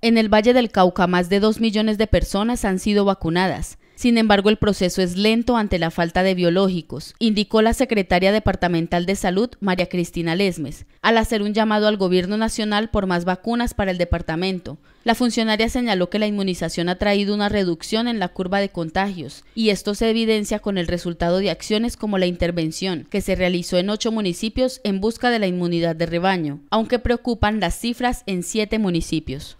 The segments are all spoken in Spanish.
En el Valle del Cauca, más de dos millones de personas han sido vacunadas. Sin embargo, el proceso es lento ante la falta de biológicos, indicó la secretaria departamental de salud, María Cristina Lesmes, al hacer un llamado al gobierno nacional por más vacunas para el departamento. La funcionaria señaló que la inmunización ha traído una reducción en la curva de contagios, y esto se evidencia con el resultado de acciones como la intervención, que se realizó en ocho municipios en busca de la inmunidad de rebaño, aunque preocupan las cifras en siete municipios.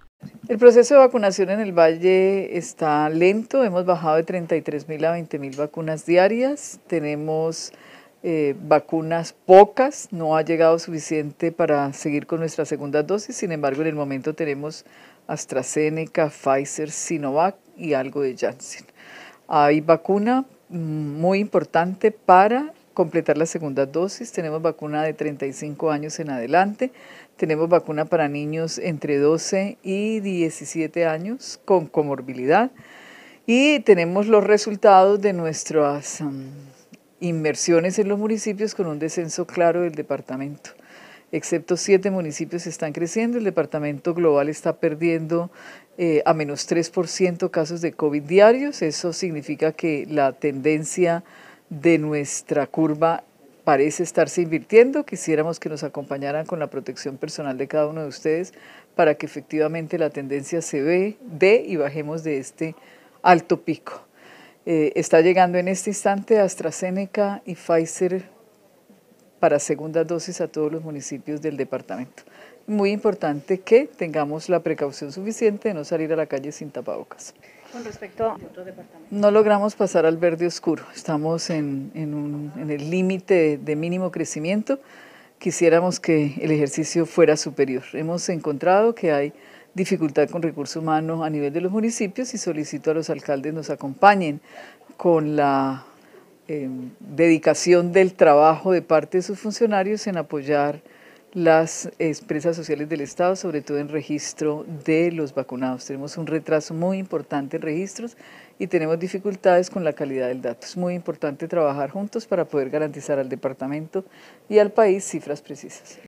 El proceso de vacunación en el Valle está lento, hemos bajado de 33 mil a 20 mil vacunas diarias, tenemos eh, vacunas pocas, no ha llegado suficiente para seguir con nuestra segunda dosis, sin embargo en el momento tenemos AstraZeneca, Pfizer, Sinovac y algo de Janssen. Hay vacuna mm, muy importante para completar la segunda dosis, tenemos vacuna de 35 años en adelante, tenemos vacuna para niños entre 12 y 17 años con comorbilidad y tenemos los resultados de nuestras mm, inversiones en los municipios con un descenso claro del departamento. Excepto siete municipios están creciendo, el departamento global está perdiendo eh, a menos 3% casos de COVID diarios, eso significa que la tendencia de nuestra curva parece estarse invirtiendo. Quisiéramos que nos acompañaran con la protección personal de cada uno de ustedes para que efectivamente la tendencia se ve y bajemos de este alto pico. Eh, está llegando en este instante AstraZeneca y Pfizer para segunda dosis a todos los municipios del departamento. Muy importante que tengamos la precaución suficiente de no salir a la calle sin tapabocas. Con respecto a otro departamento. No logramos pasar al verde oscuro, estamos en, en el límite de mínimo crecimiento, quisiéramos que el ejercicio fuera superior. Hemos encontrado que hay dificultad con recursos humanos a nivel de los municipios y solicito a los alcaldes nos acompañen con la Em, dedicación del trabajo de parte de sus funcionarios en apoyar las empresas sociales del Estado, sobre todo en registro de los vacunados. Tenemos un retraso muy importante en registros y tenemos dificultades con la calidad del dato. Es muy importante trabajar juntos para poder garantizar al departamento y al país cifras precisas.